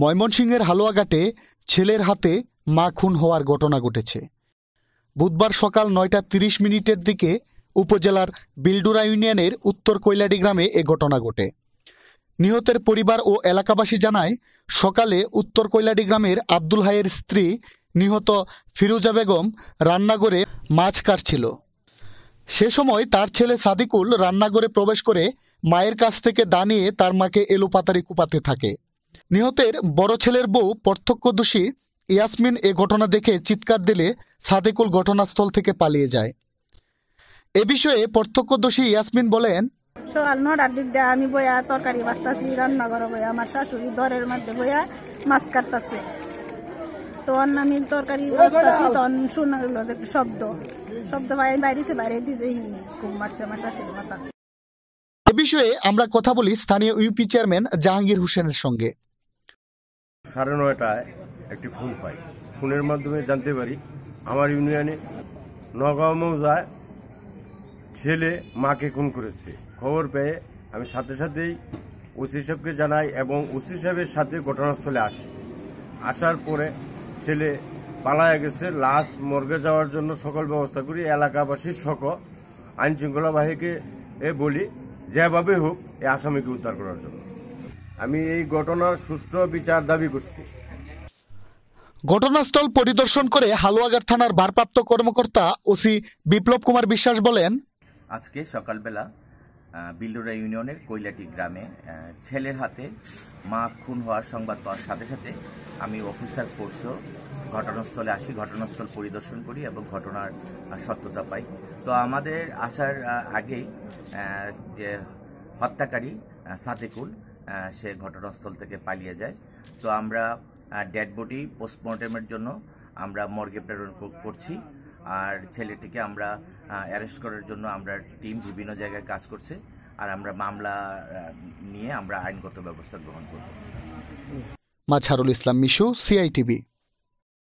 ময়মনসিংহের হালুয়াঘাটে ছেলের হাতে মা খুন হওয়ার ঘটনা ঘটেছে বুধবার সকাল নয়টা তিরিশ মিনিটের দিকে উপজেলার বিলডুরা ইউনিয়নের উত্তর কৈলাডি গ্রামে এ ঘটনা ঘটে নিহতের পরিবার ও এলাকাবাসী জানায় সকালে উত্তর কৈলাডি গ্রামের আব্দুল হাইয়ের স্ত্রী নিহত ফিরুজা বেগম রান্নাঘরে মাছ কাটছিল সে সময় তার ছেলে সাদিকুল রান্নাঘরে প্রবেশ করে মায়ের কাছ থেকে দাঁড়িয়ে তার মাকে এলোপাতারি কুপাতে থাকে নিহতের বড় ছেলের বউ প্রত্যক্ষদোষী ইয়াসমিন এ ঘটনা দেখে চিৎকার দিলে সাদেকুল ঘটনাস্থল থেকে পালিয়ে যায় এ বিষয়ে প্রত্যক্ষদোষী ইয়াসমিন বলেন সকাল নটার দিক দিয়ে আমি বইয়া তরকারি রান্না করা বইয়া আমার শাশুড়ি দরের মধ্যে বইয়া মাছ কাটতাছে তখন আমি তরকারি বাঁচতাছি তখন শোনা গেল শব্দ শব্দ বাইরে বাইরেছে বাইরে দিছে ঘুম মারছে আমার শাশুড়ি মাথা এ বিষয়ে আমরা কথা বলি স্থানীয় ইউপি চেয়ারম্যান জাহাঙ্গীর হোসেনের সঙ্গে সাড়ে নয়টায় একটি ফোন পাই ফোনের মাধ্যমে জানতে পারি আমার ইউনিয়নে নগাঁও মৌজায় ছেলে মাকে খুন করেছে খবর পেয়ে আমি সাথে সাথেই ওসি সাহেবকে জানাই এবং ওসি সাহেবের সাথে ঘটনাস্থলে আসি আসার পরে ছেলে পালায় গেছে লাশ মর্গে যাওয়ার জন্য সকল ব্যবস্থা করি এলাকাবাসীর সক আইনশৃঙ্খলা বাহিনীকে বলি যেভাবে হোক এই আসামিকে উদ্ধার করার জন্য আমি এই ঘটনার সুষ্ঠু বিচার দাবি করছি ঘটনাস্থল পরিদর্শন করে হালুয়াঘাট থানার ভারপ্রাপ্ত কর্মকর্তা ওসি বিপ্লব কুমার বিশ্বাস বলেন আজকে সকালবেলা বিলডোরা ইউনিয়নের কৈলাটি গ্রামে ছেলের হাতে মা খুন হওয়ার সংবাদ পাওয়ার সাথে সাথে আমি অফিসার ফোর্সও ঘটনাস্থলে আসি ঘটনাস্থল পরিদর্শন করি এবং ঘটনার সত্যতা পাই তো আমাদের আসার আগেই যে হত্যাকারী সাতেকুল সে ঘটনাস্থল থেকে পালিয়ে যায় তো আমরা ডেড বডি পোস্টমর্টেমের জন্য আমরা মর্গে প্রেরণ করছি আর ছেলেটিকে আমরা অ্যারেস্ট করার জন্য আমরা টিম বিভিন্ন জায়গায় কাজ করছে আর আমরা মামলা নিয়ে আমরা আইনগত ব্যবস্থা গ্রহণ করব মাছারুল ইসলাম মিশু সিআইটিভি